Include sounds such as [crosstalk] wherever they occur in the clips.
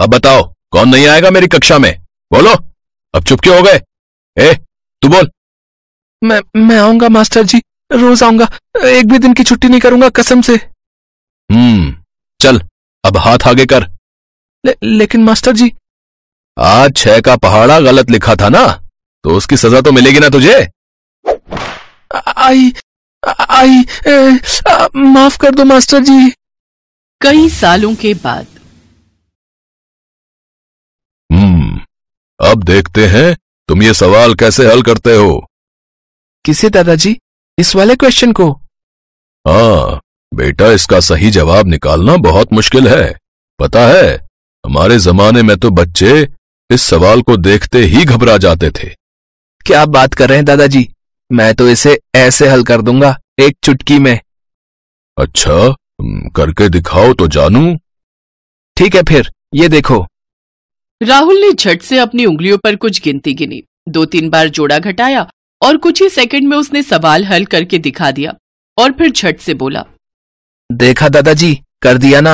अब बताओ कौन नहीं आएगा मेरी कक्षा में बोलो अब चुप क्यों हो गए ए तू बोल मैं मैं आऊंगा मास्टर जी रोज आऊंगा एक भी दिन की छुट्टी नहीं करूंगा कसम से हम्म चल अब हाथ आगे कर ले, लेकिन मास्टर जी आज छह का पहाड़ा गलत लिखा था ना तो उसकी सजा तो मिलेगी ना तुझे आई आई माफ कर दो मास्टर जी कई सालों के बाद अब देखते हैं तुम ये सवाल कैसे हल करते हो किसे दादाजी इस वाले क्वेश्चन को हाँ बेटा इसका सही जवाब निकालना बहुत मुश्किल है पता है हमारे जमाने में तो बच्चे इस सवाल को देखते ही घबरा जाते थे क्या आप बात कर रहे हैं दादाजी मैं तो इसे ऐसे हल कर दूंगा एक चुटकी में अच्छा करके दिखाओ तो जानू ठीक है फिर ये देखो राहुल ने झट से अपनी उंगलियों पर कुछ गिनती गिनी दो तीन बार जोड़ा घटाया और कुछ ही सेकंड में उसने सवाल हल करके दिखा दिया और फिर झट से बोला देखा दादाजी कर दिया ना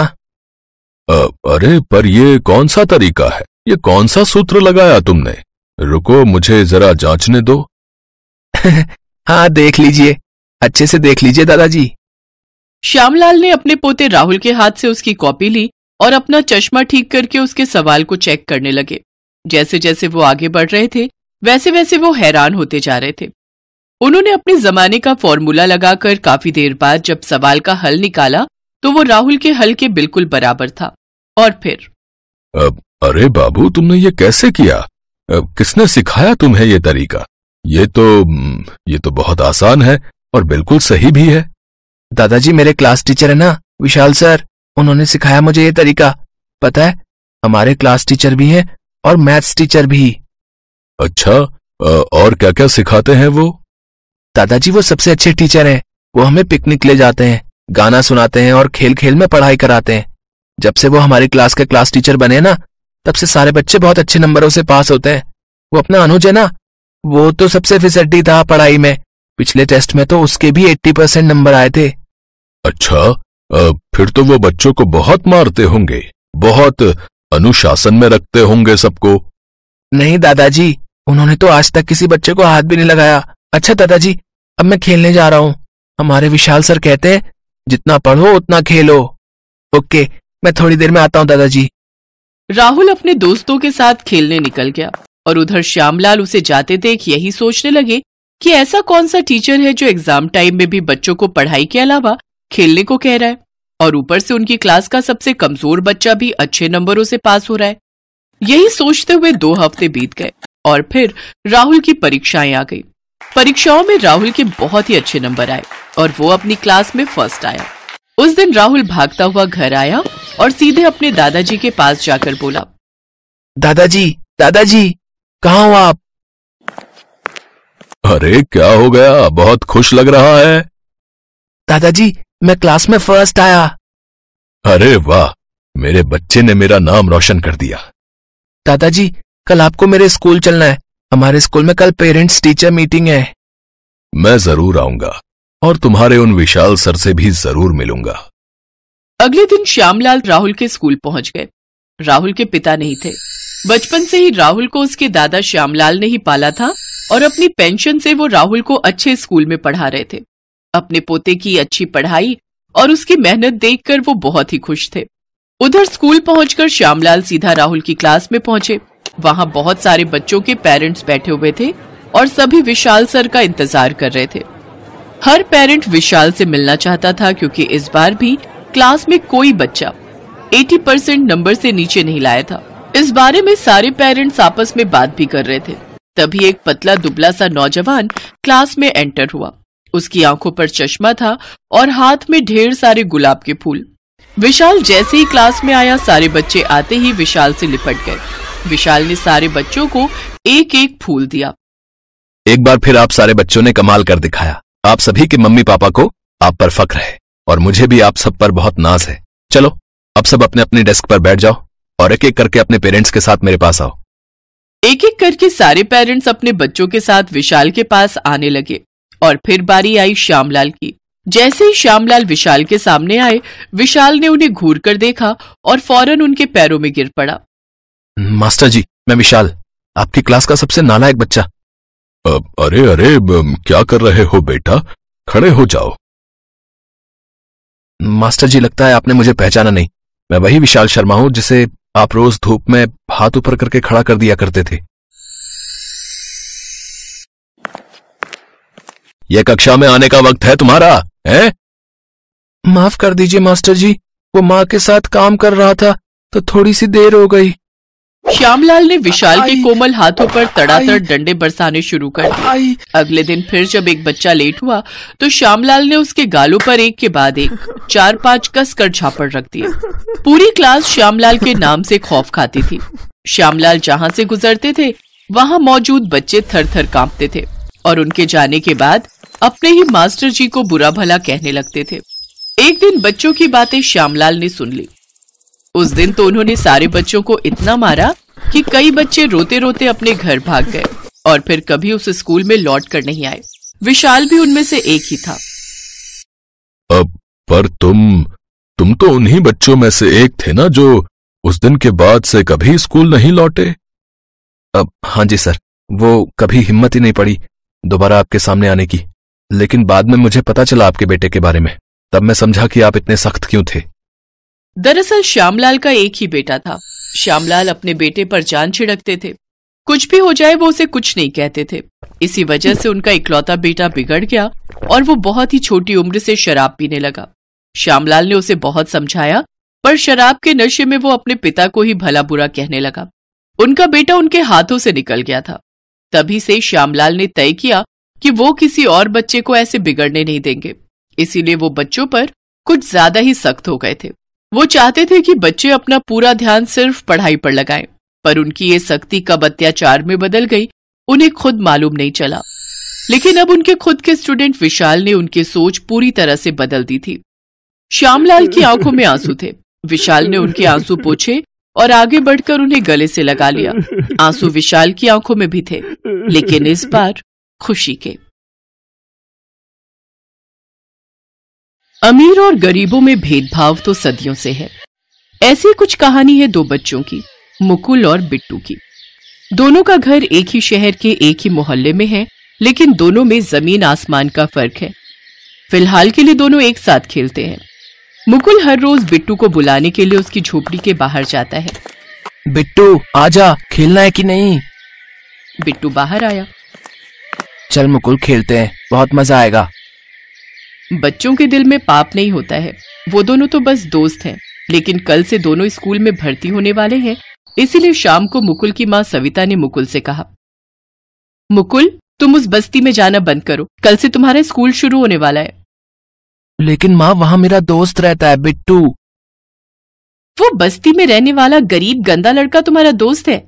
आ, अरे पर ये कौन सा तरीका है ये कौन सा सूत्र लगाया तुमने रुको मुझे जरा जांचने दो [laughs] हाँ देख लीजिए अच्छे से देख लीजिए दादाजी श्यामलाल ने अपने पोते राहुल के हाथ से उसकी कॉपी ली और अपना चश्मा ठीक करके उसके सवाल को चेक करने लगे जैसे जैसे वो आगे बढ़ रहे थे वैसे वैसे वो हैरान होते जा रहे थे उन्होंने अपने जमाने का फॉर्मूला लगाकर काफी देर बाद जब सवाल का हल निकाला तो वो राहुल के हल के बिल्कुल बराबर था और फिर अब अरे बाबू तुमने ये कैसे किया अब किसने सिखाया तुम्हें ये तरीका ये तो हम्म, ये तो बहुत आसान है और बिल्कुल सही भी है दादाजी मेरे क्लास टीचर है ना विशाल सर उन्होंने सिखाया मुझे ये तरीका पता है हमारे क्लास टीचर भी हैं और मैथ्स टीचर भी अच्छा और क्या क्या सिखाते हैं वो दादाजी वो सबसे अच्छे टीचर हैं वो हमें पिकनिक ले जाते हैं गाना सुनाते हैं और खेल खेल में पढ़ाई कराते हैं जब से वो हमारी क्लास के क्लास टीचर बने ना तब से सारे बच्चे बहुत अच्छे नंबरों से पास होते हैं वो अपना अनुज है ना वो तो सबसे फिसड्डी था पढ़ाई में पिछले टेस्ट में तो उसके भी 80 परसेंट नंबर आए थे अच्छा फिर तो वो बच्चों को बहुत मारते होंगे बहुत अनुशासन में रखते होंगे सबको नहीं दादाजी उन्होंने तो आज तक किसी बच्चे को हाथ भी नहीं लगाया अच्छा दादाजी अब मैं खेलने जा रहा हूँ हमारे विशाल सर कहते हैं जितना पढ़ो उतना खेलो ओके मैं थोड़ी देर में आता हूँ दादाजी राहुल अपने दोस्तों के साथ खेलने निकल गया और उधर श्यामलाल उसे जाते देख यही सोचने लगे कि ऐसा कौन सा टीचर है जो एग्जाम टाइम में भी बच्चों को पढ़ाई के अलावा खेलने को कह रहा है और ऊपर से उनकी क्लास का सबसे कमजोर बच्चा भी अच्छे नंबरों से पास हो रहा है यही सोचते हुए दो हफ्ते बीत गए और फिर राहुल की परीक्षाएं आ गई परीक्षाओं में राहुल के बहुत ही अच्छे नंबर आए और वो अपनी क्लास में फर्स्ट आया उस दिन राहुल भागता हुआ घर आया और सीधे अपने दादाजी के पास जाकर बोला दादाजी दादाजी कहा हो आप अरे क्या हो गया बहुत खुश लग रहा है दादाजी मैं क्लास में फर्स्ट आया अरे वाह मेरे बच्चे ने मेरा नाम रोशन कर दिया दादाजी कल आपको मेरे स्कूल चलना है हमारे स्कूल में कल पेरेंट्स टीचर मीटिंग है मैं जरूर आऊंगा और तुम्हारे उन विशाल सर से भी जरूर मिलूंगा अगले दिन श्यामलाल राहुल के स्कूल पहुंच गए राहुल के पिता नहीं थे बचपन से ही राहुल को उसके दादा श्यामलाल ने ही पाला था और अपनी पेंशन से वो राहुल को अच्छे स्कूल में पढ़ा रहे थे अपने पोते की अच्छी पढ़ाई और उसकी मेहनत देखकर वो बहुत ही खुश थे उधर स्कूल पहुंचकर श्यामलाल सीधा राहुल की क्लास में पहुंचे वहां बहुत सारे बच्चों के पेरेंट्स बैठे हुए थे और सभी विशाल सर का इंतजार कर रहे थे हर पेरेंट विशाल से मिलना चाहता था क्योंकि इस बार भी क्लास में कोई बच्चा 80 परसेंट नंबर से नीचे नहीं लाया था इस बारे में सारे पेरेंट्स आपस में बात भी कर रहे थे तभी एक पतला दुबला सा नौजवान क्लास में एंटर हुआ उसकी आंखों पर चश्मा था और हाथ में ढेर सारे गुलाब के फूल विशाल जैसे ही क्लास में आया सारे बच्चे आते ही विशाल से लिपट गए विशाल ने सारे बच्चों को एक एक फूल दिया एक बार फिर आप सारे बच्चों ने कमाल कर दिखाया आप सभी के मम्मी पापा को आप पर फक्र है और मुझे भी आप सब पर बहुत नाज है चलो अब सब अपने अपने डेस्क पर बैठ जाओ और एक एक करके अपने पेरेंट्स के साथ मेरे पास आओ एक एक करके सारे पेरेंट्स अपने बच्चों के साथ विशाल के पास आने लगे और फिर बारी आई श्यामलाल की जैसे ही श्यामलाल विशाल के सामने आए विशाल ने उन्हें घूर कर देखा और फौरन उनके पैरों में गिर पड़ा मास्टर जी मैं विशाल आपकी क्लास का सबसे नालायक बच्चा अरे अरे क्या कर रहे हो बेटा खड़े हो जाओ मास्टर जी लगता है आपने मुझे पहचाना नहीं मैं वही विशाल शर्मा हूं जिसे आप रोज धूप में हाथ ऊपर करके खड़ा कर दिया करते थे यह कक्षा में आने का वक्त है तुम्हारा है माफ कर दीजिए मास्टर जी वो माँ के साथ काम कर रहा था तो थोड़ी सी देर हो गई श्यामलाल ने विशाल के कोमल हाथों पर तड़ातड़ डंडे बरसाने शुरू कर दिए अगले दिन फिर जब एक बच्चा लेट हुआ तो श्यामलाल ने उसके गालों पर एक के बाद एक चार पांच कसकर झापड़ रख दिए पूरी क्लास श्यामलाल के नाम से खौफ खाती थी श्यामलाल जहाँ से गुजरते थे वहाँ मौजूद बच्चे थर थर कांपते थे और उनके जाने के बाद अपने ही मास्टर जी को बुरा भला कहने लगते थे एक दिन बच्चों की बातें श्यामलाल ने सुन ली उस दिन तो उन्होंने सारे बच्चों को इतना मारा कि कई बच्चे रोते रोते अपने घर भाग गए और फिर कभी उस स्कूल में लौट कर नहीं आए विशाल भी उनमें से एक ही था अब पर तुम तुम तो उन्हीं बच्चों में से एक थे ना जो उस दिन के बाद से कभी स्कूल नहीं लौटे अब हाँ जी सर वो कभी हिम्मत ही नहीं पड़ी दोबारा आपके सामने आने की लेकिन बाद में मुझे पता चला आपके बेटे के बारे में तब मैं समझा कि आप इतने सख्त क्यों थे दरअसल श्यामलाल का एक ही बेटा था श्यामलाल अपने बेटे पर जान छिड़कते थे कुछ भी हो जाए वो उसे कुछ नहीं कहते थे इसी वजह से उनका इकलौता बेटा बिगड़ गया और वो बहुत ही छोटी उम्र से शराब पीने लगा श्यामलाल ने उसे बहुत समझाया पर शराब के नशे में वो अपने पिता को ही भला बुरा कहने लगा उनका बेटा उनके हाथों से निकल गया था तभी से श्यामलाल ने तय किया कि वो किसी और बच्चे को ऐसे बिगड़ने नहीं देंगे इसीलिए वो बच्चों पर कुछ ज्यादा ही सख्त हो गए थे वो चाहते थे कि बच्चे अपना पूरा ध्यान सिर्फ पढ़ाई पर लगाएं, पर उनकी ये सख्ती कब अत्याचार में बदल गई उन्हें खुद मालूम नहीं चला लेकिन अब उनके खुद के स्टूडेंट विशाल ने उनकी सोच पूरी तरह से बदल दी थी श्यामलाल की आंखों में आंसू थे विशाल ने उनके आंसू पोछे और आगे बढ़कर उन्हें गले से लगा लिया आंसू विशाल की आंखों में भी थे लेकिन इस बार खुशी के अमीर और गरीबों में भेदभाव तो सदियों से है ऐसी कुछ कहानी है दो बच्चों की मुकुल और बिट्टू की दोनों का घर एक ही शहर के एक ही मोहल्ले में है लेकिन दोनों में जमीन आसमान का फर्क है फिलहाल के लिए दोनों एक साथ खेलते हैं मुकुल हर रोज बिट्टू को बुलाने के लिए उसकी झोपड़ी के बाहर जाता है बिट्टू आजा खेलना है कि नहीं बिट्टू बाहर आया चल मुकुल खेलते हैं बहुत मजा आएगा बच्चों के दिल में पाप नहीं होता है वो दोनों तो बस दोस्त हैं लेकिन कल से दोनों स्कूल में भर्ती होने वाले हैं इसीलिए शाम को मुकुल की माँ सविता ने मुकुल से कहा मुकुल तुम उस बस्ती में जाना बंद करो कल से तुम्हारा स्कूल शुरू होने वाला है लेकिन माँ वहाँ मेरा दोस्त रहता है बिट्टू वो बस्ती में रहने वाला गरीब गंदा लड़का तुम्हारा दोस्त है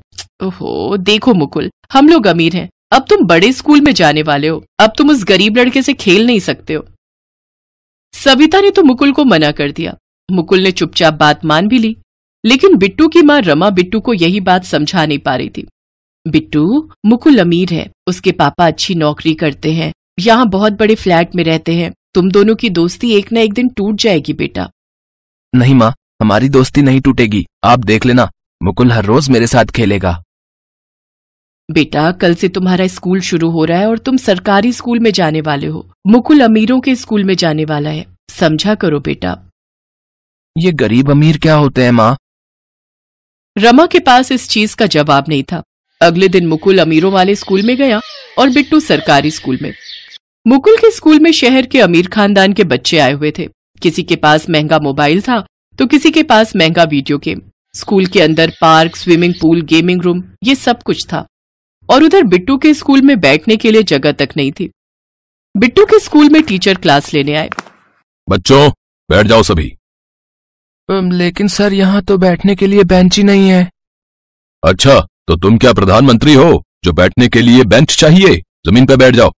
ओहो देखो मुकुल हम लोग अमीर हैं अब तुम बड़े स्कूल में जाने वाले हो अब तुम उस गरीब लड़के से खेल नहीं सकते हो सविता ने तो मुकुल को मना कर दिया मुकुल ने चुपचाप बात मान भी ली लेकिन बिट्टू की मां रमा बिट्टू को यही बात समझा नहीं पा रही थी बिट्टू मुकुल अमीर है उसके पापा अच्छी नौकरी करते हैं यहाँ बहुत बड़े फ्लैट में रहते हैं तुम दोनों की दोस्ती एक ना एक दिन टूट जाएगी बेटा नहीं माँ हमारी दोस्ती नहीं टूटेगी आप देख लेना मुकुल हर रोज मेरे साथ खेलेगा बेटा कल से तुम्हारा स्कूल शुरू हो रहा है और तुम सरकारी स्कूल में जाने वाले हो मुकुल अमीरों के स्कूल में जाने वाला है समझा करो बेटा ये गरीब अमीर क्या होते हैं माँ रमा के पास इस चीज का जवाब नहीं था अगले दिन मुकुल अमीरों वाले स्कूल में गया और बिट्टू सरकारी स्कूल में मुकुल के स्कूल में शहर के अमीर खानदान के बच्चे आए हुए थे किसी के पास महंगा मोबाइल था तो किसी के पास महंगा वीडियो गेम स्कूल के अंदर park swimming pool gaming room ये सब कुछ था और उधर बिट्टू के स्कूल में बैठने के लिए जगह तक नहीं थी बिट्टू के स्कूल में टीचर क्लास लेने आए बच्चों बैठ जाओ सभी लेकिन सर यहाँ तो बैठने के लिए बेंच ही नहीं है अच्छा तो तुम क्या प्रधानमंत्री हो जो बैठने के लिए बेंच चाहिए जमीन पर बैठ जाओ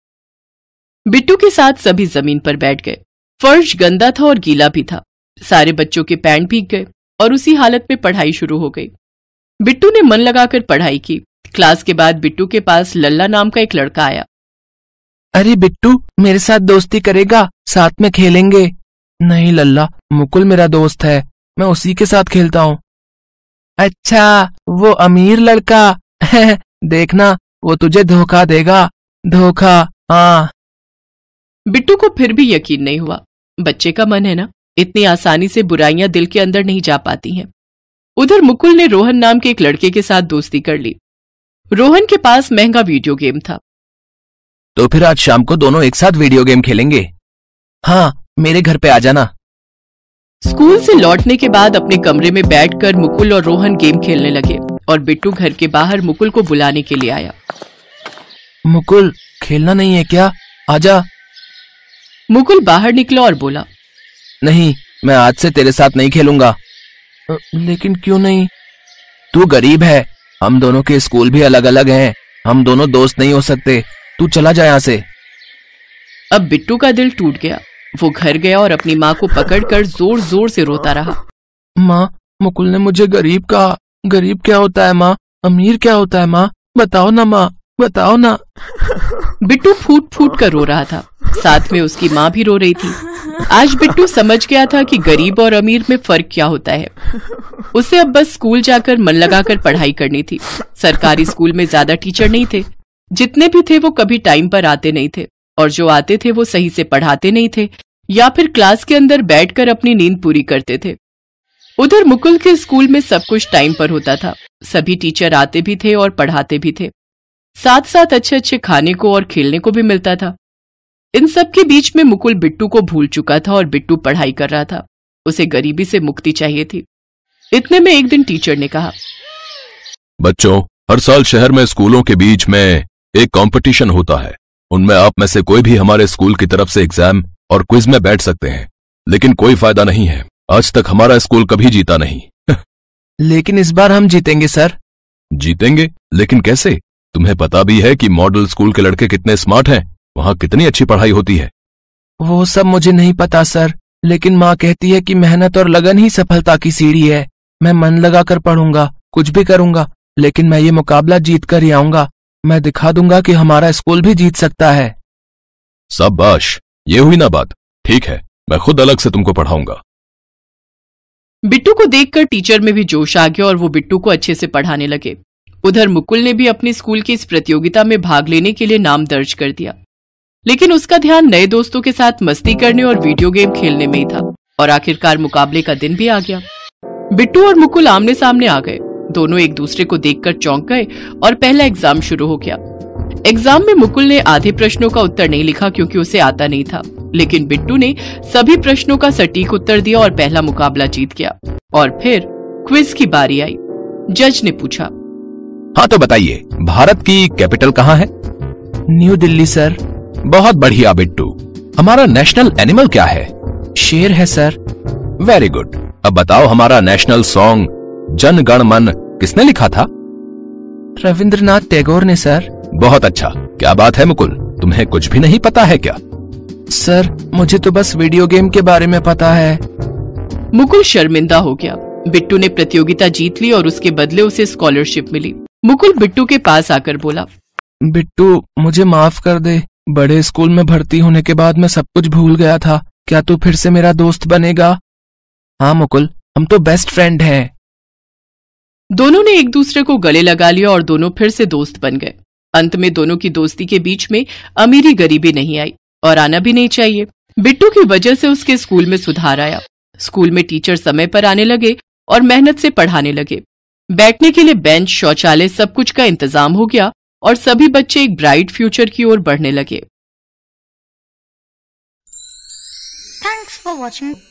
बिट्टू के साथ सभी जमीन पर बैठ गए फर्श गंदा था और गीला भी था सारे बच्चों के पैंट भीग गए और उसी हालत में पढ़ाई शुरू हो गई बिट्टू ने मन लगाकर पढ़ाई की क्लास के बाद बिट्टू के पास लल्ला नाम का एक लड़का आया अरे बिट्टू मेरे साथ दोस्ती करेगा साथ में खेलेंगे नहीं लल्ला मुकुल मेरा दोस्त है मैं उसी के साथ खेलता हूँ अच्छा वो अमीर लड़का [laughs] देखना वो तुझे धोखा देगा धोखा हाँ बिट्टू को फिर भी यकीन नहीं हुआ बच्चे का मन है ना इतनी आसानी से बुराइयां दिल के अंदर नहीं जा पाती हैं उधर मुकुल ने रोहन नाम के एक लड़के के साथ दोस्ती कर ली रोहन के पास महंगा वीडियो गेम था तो फिर आज शाम को दोनों एक साथ वीडियो गेम खेलेंगे हाँ मेरे घर पे आ जाना स्कूल से लौटने के बाद अपने कमरे में बैठकर मुकुल और रोहन गेम खेलने लगे और बिट्टू घर के बाहर मुकुल को बुलाने के लिए आया मुकुल खेलना नहीं है क्या आजा मुकुल बाहर निकला और बोला नहीं मैं आज से तेरे साथ नहीं खेलूंगा लेकिन क्यों नहीं तू गरीब है हम दोनों के स्कूल भी अलग अलग हैं हम दोनों दोस्त नहीं हो सकते तू चला जा यहाँ से अब बिट्टू का दिल टूट गया वो घर गया और अपनी माँ को पकड़कर जोर जोर से रोता रहा माँ मुकुल ने मुझे गरीब कहा गरीब क्या होता है माँ अमीर क्या होता है माँ बताओ ना माँ बताओ ना बिट्टू फूट फूट कर रो रहा था साथ में उसकी माँ भी रो रही थी आज बिट्टू समझ गया था कि गरीब और अमीर में फर्क क्या होता है उसे अब बस स्कूल जाकर मन लगाकर पढ़ाई करनी थी सरकारी स्कूल में ज्यादा टीचर नहीं थे जितने भी थे वो कभी टाइम पर आते नहीं थे और जो आते थे वो सही से पढ़ाते नहीं थे या फिर क्लास के अंदर बैठकर अपनी नींद पूरी करते थे उधर मुकुल के स्कूल में सब कुछ टाइम पर होता था सभी टीचर आते भी थे और पढ़ाते भी थे साथ साथ अच्छे अच्छे खाने को और खेलने को भी मिलता था इन सब के बीच में मुकुल बिट्टू को भूल चुका था और बिट्टू पढ़ाई कर रहा था उसे गरीबी से मुक्ति चाहिए थी इतने में एक दिन टीचर ने कहा बच्चों हर साल शहर में स्कूलों के बीच में एक कंपटीशन होता है उनमें आप में से कोई भी हमारे स्कूल की तरफ से एग्जाम और क्विज में बैठ सकते हैं लेकिन कोई फायदा नहीं है आज तक हमारा स्कूल कभी जीता नहीं [laughs] लेकिन इस बार हम जीतेंगे सर जीतेंगे लेकिन कैसे तुम्हें पता भी है कि मॉडल स्कूल के लड़के कितने स्मार्ट हैं वहाँ कितनी अच्छी पढ़ाई होती है वो सब मुझे नहीं पता सर लेकिन माँ कहती है कि मेहनत और लगन ही सफलता की सीढ़ी है मैं मन लगाकर पढ़ूंगा कुछ भी करूंगा लेकिन मैं ये मुकाबला जीत कर ही आऊंगा मैं दिखा दूंगा कि हमारा स्कूल भी जीत सकता है सब बाश ये हुई ना बात ठीक है मैं खुद अलग से तुमको पढ़ाऊंगा बिट्टू को देखकर टीचर में भी जोश आ गया और वो बिट्टू को अच्छे से पढ़ाने लगे उधर मुकुल ने भी अपने स्कूल की इस प्रतियोगिता में भाग लेने के लिए नाम दर्ज कर दिया लेकिन उसका ध्यान नए दोस्तों के साथ मस्ती करने और वीडियो गेम खेलने में ही था और आखिरकार मुकाबले का दिन भी आ गया बिट्टू और मुकुल आमने सामने आ गए दोनों एक दूसरे को देखकर चौंक गए और पहला एग्जाम शुरू हो गया एग्जाम में मुकुल ने आधे प्रश्नों का उत्तर नहीं लिखा क्योंकि उसे आता नहीं था लेकिन बिट्टू ने सभी प्रश्नों का सटीक उत्तर दिया और पहला मुकाबला जीत गया और फिर क्विज की बारी आई जज ने पूछा हाँ तो बताइए भारत की कैपिटल कहाँ है न्यू दिल्ली सर बहुत बढ़िया बिट्टू हमारा नेशनल एनिमल क्या है शेर है सर वेरी गुड अब बताओ हमारा नेशनल सॉन्ग जन गण मन किसने लिखा था रविंद्रनाथ टैगोर ने सर बहुत अच्छा क्या बात है मुकुल तुम्हें कुछ भी नहीं पता है क्या सर मुझे तो बस वीडियो गेम के बारे में पता है मुकुल शर्मिंदा हो गया बिट्टू ने प्रतियोगिता जीत ली और उसके बदले उसे स्कॉलरशिप मिली मुकुल बिट्टू के पास आकर बोला बिट्टू मुझे माफ कर दे बड़े स्कूल में भर्ती होने के बाद मैं सब कुछ भूल गया था क्या तू फिर से मेरा दोस्त बनेगा हाँ मुकुल हम तो बेस्ट फ्रेंड हैं दोनों ने एक दूसरे को गले लगा लिया और दोनों फिर से दोस्त बन गए अंत में दोनों की दोस्ती के बीच में अमीरी गरीबी नहीं आई और आना भी नहीं चाहिए बिट्टू की वजह से उसके स्कूल में सुधार आया स्कूल में टीचर समय पर आने लगे और मेहनत से पढ़ाने लगे बैठने के लिए बेंच शौचालय सब कुछ का इंतजाम हो गया और सभी बच्चे एक ब्राइट फ्यूचर की ओर बढ़ने लगे थैंक्स फॉर वॉचिंग